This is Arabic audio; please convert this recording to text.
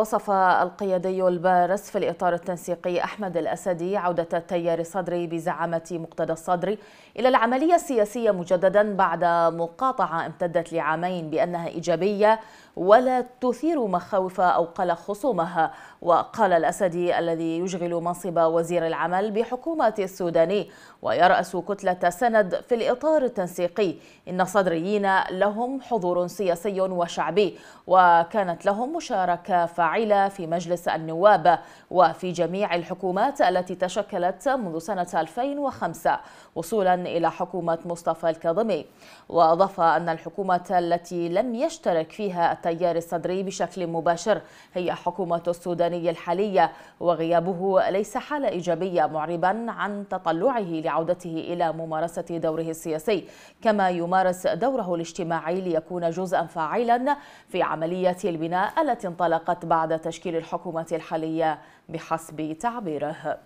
وصف القيادي البارز في الإطار التنسيقي أحمد الأسدي عودة التيار الصدري بزعامة مقتدى الصدري إلى العملية السياسية مجددا بعد مقاطعة امتدت لعامين بأنها إيجابية ولا تثير مخاوف أو قلق خصومها وقال الأسدي الذي يشغل منصب وزير العمل بحكومة السوداني ويرأس كتلة سند في الإطار التنسيقي إن الصدريين لهم حضور سياسي وشعبي وكانت لهم مشاركة فعالة الفاعلة في مجلس النواب وفي جميع الحكومات التي تشكلت منذ سنة 2005 وصولا إلى حكومة مصطفى الكاظمي وأضاف أن الحكومة التي لم يشترك فيها التيار الصدري بشكل مباشر هي حكومة السوداني الحالية وغيابه ليس حالة إيجابية معربا عن تطلعه لعودته إلى ممارسة دوره السياسي كما يمارس دوره الاجتماعي ليكون جزءا فاعلا في عملية البناء التي انطلقت بعد بعد تشكيل الحكومة الحالية بحسب تعبيره